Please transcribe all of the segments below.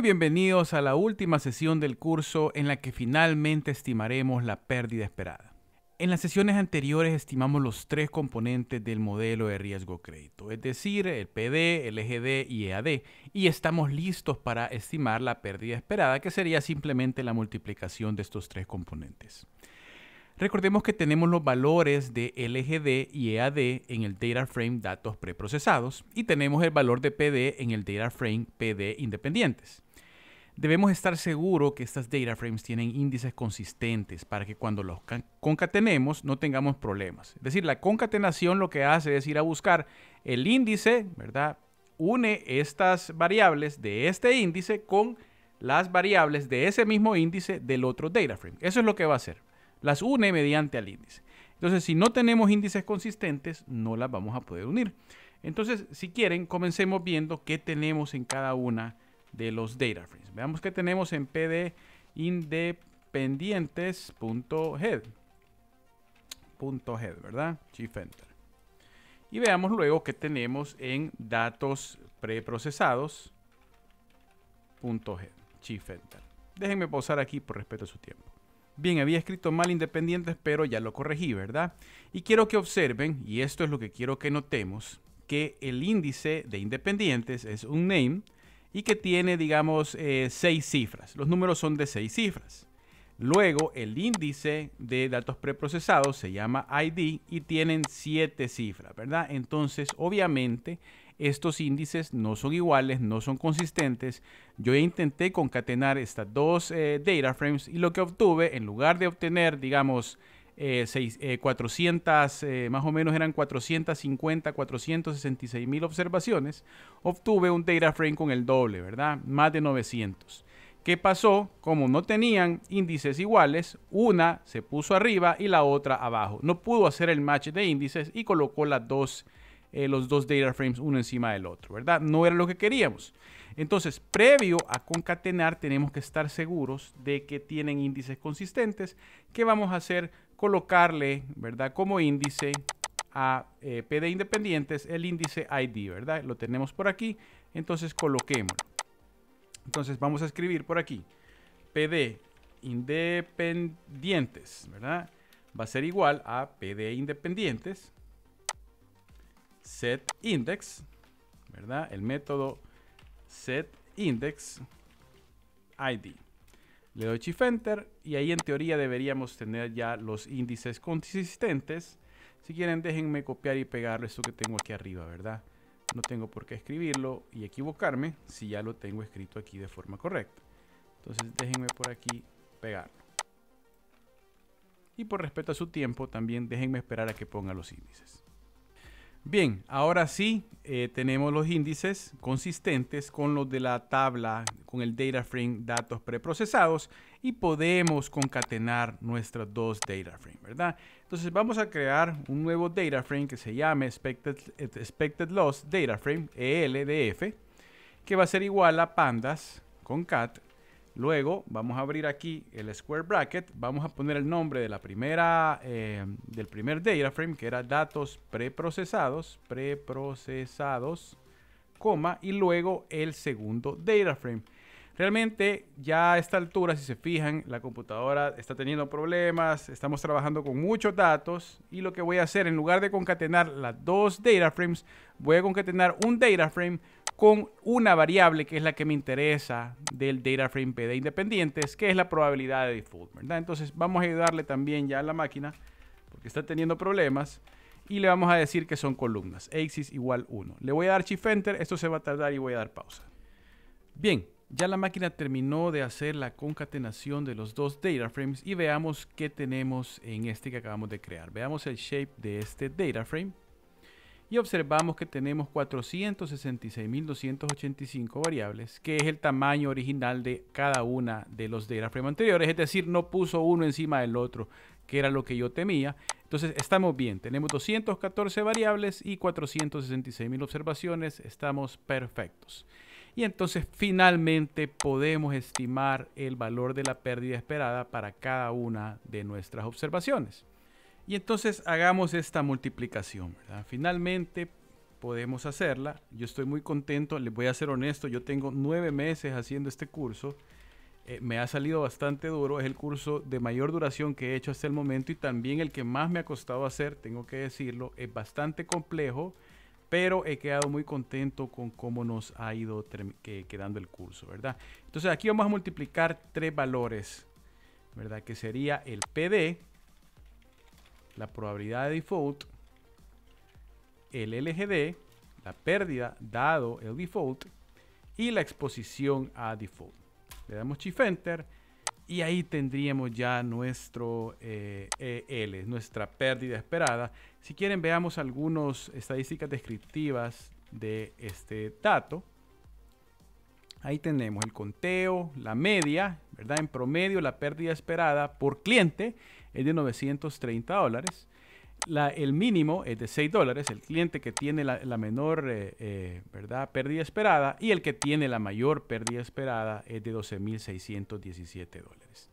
Muy bienvenidos a la última sesión del curso en la que finalmente estimaremos la pérdida esperada. En las sesiones anteriores estimamos los tres componentes del modelo de riesgo crédito, es decir, el PD, LGD e y EAD, y estamos listos para estimar la pérdida esperada, que sería simplemente la multiplicación de estos tres componentes. Recordemos que tenemos los valores de LGD y EAD en el data frame datos preprocesados y tenemos el valor de PD en el data frame PD independientes. Debemos estar seguros que estas data frames tienen índices consistentes para que cuando los concatenemos no tengamos problemas. Es decir, la concatenación lo que hace es ir a buscar el índice, ¿verdad? Une estas variables de este índice con las variables de ese mismo índice del otro data frame. Eso es lo que va a hacer. Las une mediante al índice. Entonces, si no tenemos índices consistentes, no las vamos a poder unir. Entonces, si quieren, comencemos viendo qué tenemos en cada una de los data frames. Veamos que tenemos en pd independientes.head. .head, ¿verdad? Shift Enter. Y veamos luego que tenemos en datos preprocesados. .head, Shift Enter. Déjenme pausar aquí por respeto a su tiempo. Bien, había escrito mal independientes, pero ya lo corregí, ¿verdad? Y quiero que observen, y esto es lo que quiero que notemos, que el índice de independientes es un name y que tiene, digamos, eh, seis cifras. Los números son de seis cifras. Luego, el índice de datos preprocesados se llama ID y tienen siete cifras, ¿verdad? Entonces, obviamente, estos índices no son iguales, no son consistentes. Yo intenté concatenar estas dos eh, data frames y lo que obtuve, en lugar de obtener, digamos, 400, eh, eh, eh, más o menos eran 450, 466 mil observaciones, obtuve un data frame con el doble, ¿verdad? Más de 900. ¿Qué pasó? Como no tenían índices iguales, una se puso arriba y la otra abajo. No pudo hacer el match de índices y colocó las dos, los dos data frames uno encima del otro, ¿verdad? No era lo que queríamos. Entonces, previo a concatenar, tenemos que estar seguros de que tienen índices consistentes ¿Qué vamos a hacer colocarle, ¿verdad? Como índice a eh, PD independientes el índice ID, ¿verdad? Lo tenemos por aquí, entonces coloquemos Entonces vamos a escribir por aquí PD independientes, ¿verdad? Va a ser igual a PD independientes set index, ¿verdad? El método set index ID. Le doy Shift Enter y ahí en teoría deberíamos tener ya los índices consistentes. Si quieren déjenme copiar y pegar esto que tengo aquí arriba, ¿verdad? No tengo por qué escribirlo y equivocarme si ya lo tengo escrito aquí de forma correcta. Entonces déjenme por aquí pegarlo. Y por respeto a su tiempo también déjenme esperar a que ponga los índices. Bien, ahora sí eh, tenemos los índices consistentes con los de la tabla, con el data frame datos preprocesados y podemos concatenar nuestras dos data frame, ¿verdad? Entonces vamos a crear un nuevo data frame que se llame expected, loss data frame, ELDF, que va a ser igual a pandas con Luego vamos a abrir aquí el square bracket, vamos a poner el nombre de la primera, eh, del primer data frame que era datos preprocesados, preprocesados, coma, y luego el segundo data frame. Realmente ya a esta altura, si se fijan, la computadora está teniendo problemas, estamos trabajando con muchos datos y lo que voy a hacer, en lugar de concatenar las dos data frames, voy a concatenar un data frame con una variable que es la que me interesa del data frame P de independientes, que es la probabilidad de default, ¿verdad? Entonces vamos a ayudarle también ya a la máquina, porque está teniendo problemas, y le vamos a decir que son columnas, axis igual 1. Le voy a dar shift enter, esto se va a tardar y voy a dar pausa. Bien, ya la máquina terminó de hacer la concatenación de los dos data frames y veamos qué tenemos en este que acabamos de crear. Veamos el shape de este data frame y observamos que tenemos 466.285 variables, que es el tamaño original de cada una de los data anteriores, es decir, no puso uno encima del otro, que era lo que yo temía. Entonces estamos bien, tenemos 214 variables y 466.000 observaciones, estamos perfectos. Y entonces finalmente podemos estimar el valor de la pérdida esperada para cada una de nuestras observaciones. Y entonces hagamos esta multiplicación. Finalmente podemos hacerla. Yo estoy muy contento, les voy a ser honesto, yo tengo nueve meses haciendo este curso. Eh, me ha salido bastante duro, es el curso de mayor duración que he hecho hasta el momento y también el que más me ha costado hacer, tengo que decirlo, es bastante complejo, pero he quedado muy contento con cómo nos ha ido quedando el curso, ¿verdad? Entonces aquí vamos a multiplicar tres valores, ¿verdad? Que sería el PD, la probabilidad de default, el LGD, la pérdida dado el default y la exposición a default. Le damos Shift Enter y ahí tendríamos ya nuestro eh, EL, nuestra pérdida esperada. Si quieren veamos algunas estadísticas descriptivas de este dato. Ahí tenemos el conteo, la media, ¿verdad? En promedio la pérdida esperada por cliente es de 930 dólares. el mínimo es de 6 dólares, el cliente que tiene la, menor eh, eh, ¿verdad? pérdida esperada y el que tiene la mayor pérdida esperada es de 12.617 dólares.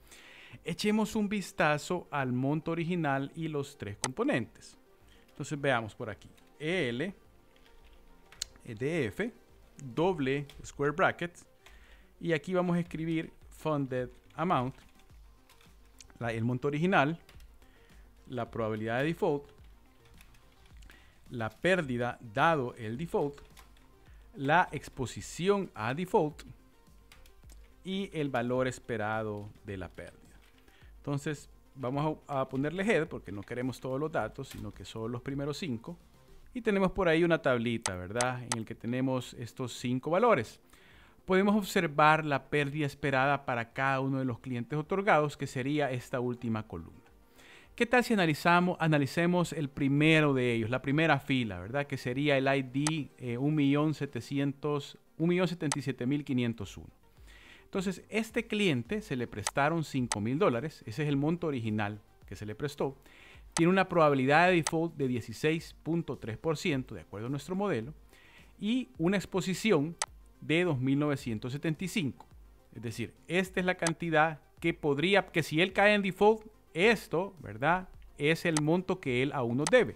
Echemos un vistazo al monto original y los tres componentes. Entonces veamos por aquí. EL, EDF, doble square bracket y aquí vamos a escribir funded amount el monto original, la probabilidad de default, la pérdida dado el default, la exposición a default y el valor esperado de la pérdida. Entonces vamos a, ponerle head porque no queremos todos los datos, sino que solo los primeros cinco. Y tenemos por ahí una tablita, ¿verdad? En el que tenemos estos cinco valores podemos observar la pérdida esperada para cada uno de los clientes otorgados, que sería esta última columna. ¿Qué tal si analizamos, analicemos el primero de ellos, la primera fila, ¿verdad? Que sería el ID eh, 1.077.501. Entonces, este cliente se le prestaron 5,000 mil dólares, ese es el monto original que se le prestó. Tiene una probabilidad de default de 16.3% de acuerdo a nuestro modelo y una exposición de 2.975. Es decir, esta es la cantidad que podría, que si él cae en default, esto, ¿verdad? Es el monto que él aún nos debe.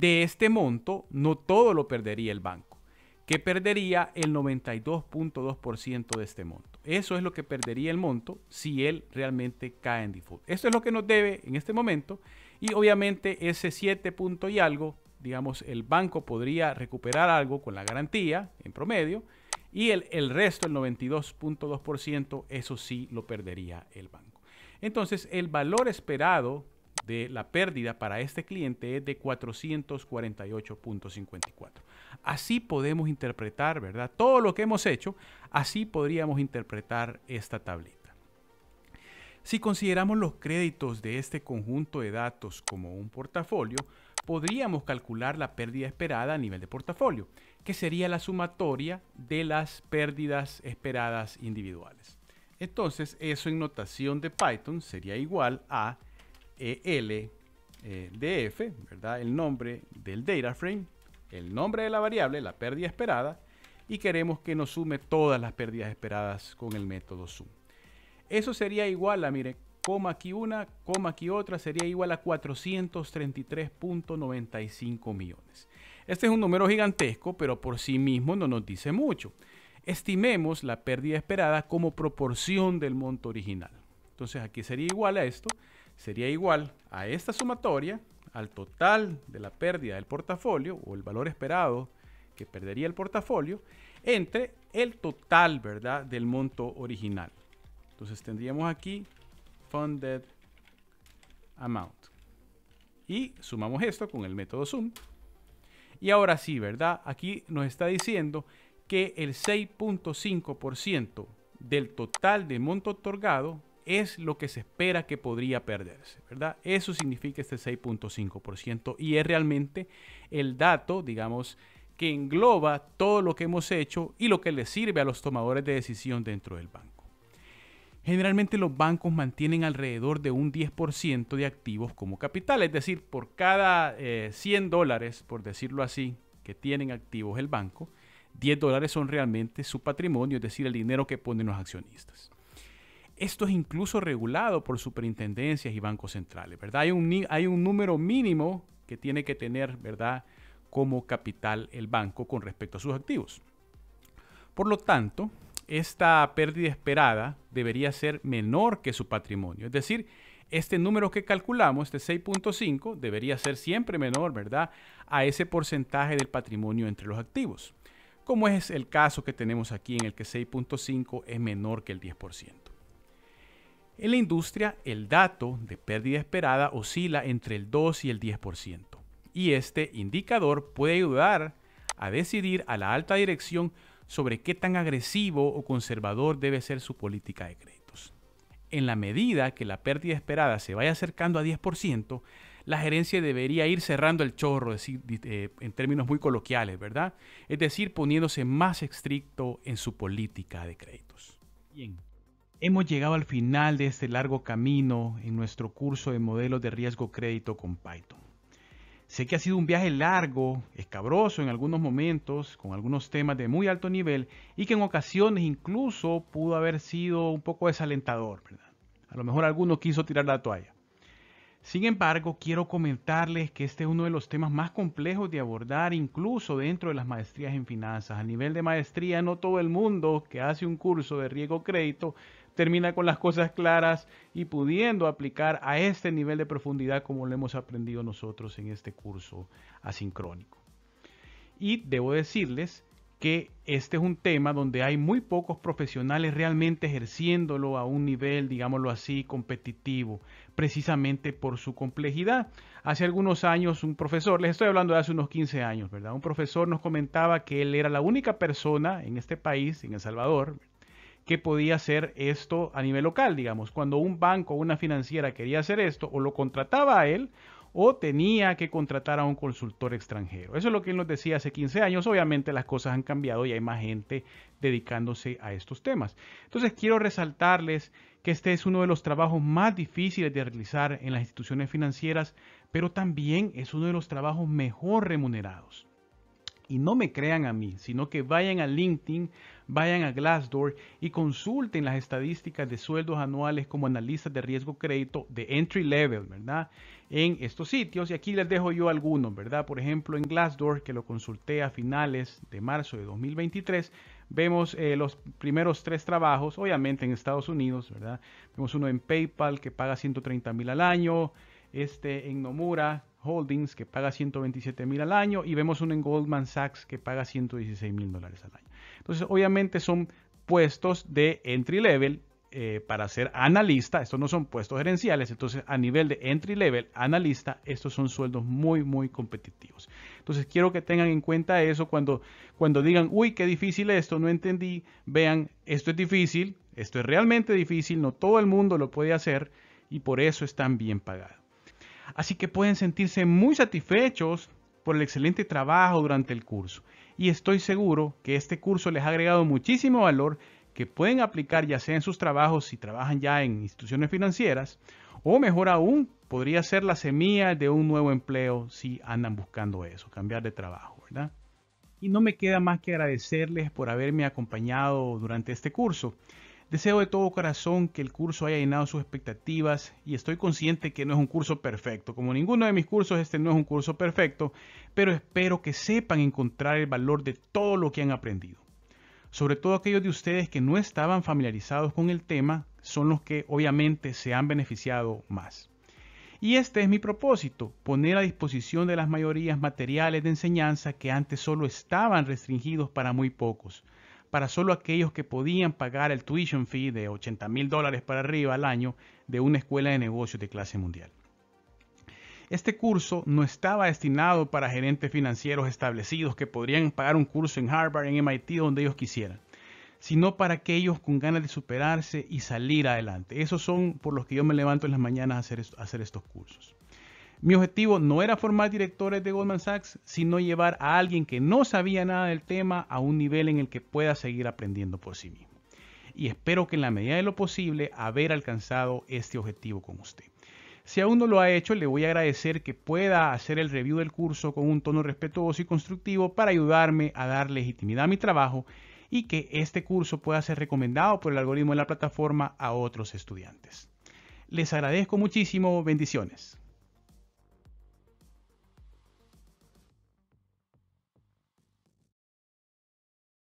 De este monto, no todo lo perdería el banco, que perdería el 92.2% de este monto. Eso es lo que perdería el monto si él realmente cae en default. Esto es lo que nos debe en este momento y obviamente ese 7 punto y algo, digamos, el banco podría recuperar algo con la garantía en promedio y el, resto, el 92.2%, eso sí lo perdería el banco. Entonces, el valor esperado de la pérdida para este cliente es de 448.54. Así podemos interpretar, ¿verdad? Todo lo que hemos hecho, así podríamos interpretar esta tabla si consideramos los créditos de este conjunto de datos como un portafolio, podríamos calcular la pérdida esperada a nivel de portafolio, que sería la sumatoria de las pérdidas esperadas individuales. Entonces, eso en notación de Python sería igual a ELDF, eh, ¿verdad? El nombre del data frame, el nombre de la variable, la pérdida esperada, y queremos que nos sume todas las pérdidas esperadas con el método sum. Eso sería igual a, mire, coma aquí una, coma aquí otra, sería igual a 433.95 millones. Este es un número gigantesco, pero por sí mismo no nos dice mucho. Estimemos la pérdida esperada como proporción del monto original. Entonces aquí sería igual a esto, sería igual a esta sumatoria, al total de la pérdida del portafolio o el valor esperado que perdería el portafolio, entre el total, ¿verdad?, del monto original. Entonces tendríamos aquí funded amount. Y sumamos esto con el método Zoom. Y ahora sí, ¿verdad? Aquí nos está diciendo que el 6.5% del total de monto otorgado es lo que se espera que podría perderse, ¿verdad? Eso significa este 6.5% y es realmente el dato, digamos, que engloba todo lo que hemos hecho y lo que le sirve a los tomadores de decisión dentro del banco generalmente los bancos mantienen alrededor de un 10% de activos como capital, es decir, por cada 100 eh, dólares, por decirlo así, que tienen activos el banco, 10 dólares son realmente su patrimonio, es decir, el dinero que ponen los accionistas. Esto es incluso regulado por superintendencias y bancos centrales, ¿verdad? hay un número mínimo que tiene que tener, ¿verdad?, como capital el banco con respecto a sus activos. Por lo tanto, esta pérdida esperada debería ser menor que su patrimonio. Es decir, este número que calculamos, este 6.5, debería ser siempre menor, ¿verdad?, a ese porcentaje del patrimonio entre los activos, como es el caso que tenemos aquí en el que 6.5 es menor que el 10%. En la industria, el dato de pérdida esperada oscila entre el 2 y el 10%, y este indicador puede ayudar a decidir a la alta dirección sobre qué tan agresivo o conservador debe ser su política de créditos. En la medida que la pérdida esperada se vaya acercando a 10%, la gerencia debería ir cerrando el chorro, eh, en términos muy coloquiales, ¿verdad? Es decir, poniéndose más estricto en su política de créditos. Bien, hemos llegado al final de este largo camino en nuestro curso de modelos de riesgo crédito con Python. Sé que ha sido un viaje largo, escabroso en algunos momentos, con algunos temas de muy alto nivel y que en ocasiones incluso pudo haber sido un poco desalentador. A lo mejor alguno quiso tirar la toalla. Sin embargo, quiero comentarles que este es uno de los temas más complejos de abordar incluso dentro de las maestrías en finanzas. A nivel de maestría, no todo el mundo que hace un curso de riesgo crédito termina con las cosas claras y pudiendo aplicar a este nivel de profundidad como lo hemos aprendido nosotros en este curso asincrónico. Y debo decirles que este es un tema donde hay muy pocos profesionales realmente ejerciéndolo a un nivel, digámoslo así, competitivo, precisamente por su complejidad. Hace algunos años un profesor, les estoy hablando de hace unos 15 años, ¿verdad? Un profesor nos comentaba que él era la única persona en este país, en El Salvador, que podía hacer esto a nivel local, digamos. Cuando un banco o una financiera quería hacer esto, o lo contrataba a él, o tenía que contratar a un consultor extranjero. Eso es lo que él nos decía hace 15 años. Obviamente las cosas han cambiado y hay más gente dedicándose a estos temas. Entonces quiero resaltarles que este es uno de los trabajos más difíciles de realizar en las instituciones financieras, pero también es uno de los trabajos mejor remunerados. Y no me crean a mí, sino que vayan a LinkedIn, vayan a Glassdoor y consulten las estadísticas de sueldos anuales como analistas de riesgo crédito de entry level, ¿verdad? En estos sitios. Y aquí les dejo yo algunos, ¿verdad? Por ejemplo, en Glassdoor, que lo consulté a finales de marzo de 2023, vemos eh, los primeros tres trabajos, obviamente en Estados Unidos, ¿verdad? Vemos uno en PayPal que paga 130 mil al año, este en Nomura Holdings que paga 127 mil al año y vemos uno en Goldman Sachs que paga 116 mil dólares al año. Entonces, obviamente son puestos de entry level eh, para ser analista, estos no son puestos gerenciales, entonces a nivel de entry level, analista, estos son sueldos muy, muy competitivos. Entonces quiero que tengan en cuenta eso cuando, cuando digan, uy, qué difícil esto, no entendí, vean, esto es difícil, esto es realmente difícil, no todo el mundo lo puede hacer y por eso están bien pagados. Así que pueden sentirse muy satisfechos por el excelente trabajo durante el curso. Y estoy seguro que este curso les ha agregado muchísimo valor que pueden aplicar ya sea en sus trabajos si trabajan ya en instituciones financieras o mejor aún podría ser la semilla de un nuevo empleo si andan buscando eso, cambiar de trabajo, Y no me queda más que agradecerles por haberme acompañado durante este curso. Deseo de todo corazón que el curso haya llenado sus expectativas y estoy consciente que no es un curso perfecto. Como ninguno de mis cursos, este no es un curso perfecto, pero espero que sepan encontrar el valor de todo lo que han aprendido. Sobre todo aquellos de ustedes que no estaban familiarizados con el tema son los que obviamente se han beneficiado más. Y este es mi propósito, poner a disposición de las mayorías materiales de enseñanza que antes solo estaban restringidos para muy pocos para solo aquellos que podían pagar el tuition fee de 80 mil dólares para arriba al año de una escuela de negocios de clase mundial. Este curso no estaba destinado para gerentes financieros establecidos que podrían pagar un curso en Harvard, en MIT, donde ellos quisieran, sino para aquellos con ganas de superarse y salir adelante. Esos son por los que yo me levanto en las mañanas hacer, a hacer estos cursos. Mi objetivo no era formar directores de Goldman Sachs, sino llevar a alguien que no sabía nada del tema a un nivel en el que pueda seguir aprendiendo por sí mismo. Y espero que en la medida de lo posible haber alcanzado este objetivo con usted. Si aún no lo ha hecho, le voy a agradecer que pueda hacer el review del curso con un tono respetuoso y constructivo para ayudarme a dar legitimidad a mi trabajo y que este curso pueda ser recomendado por el algoritmo de la plataforma a otros estudiantes. Les agradezco muchísimo, bendiciones.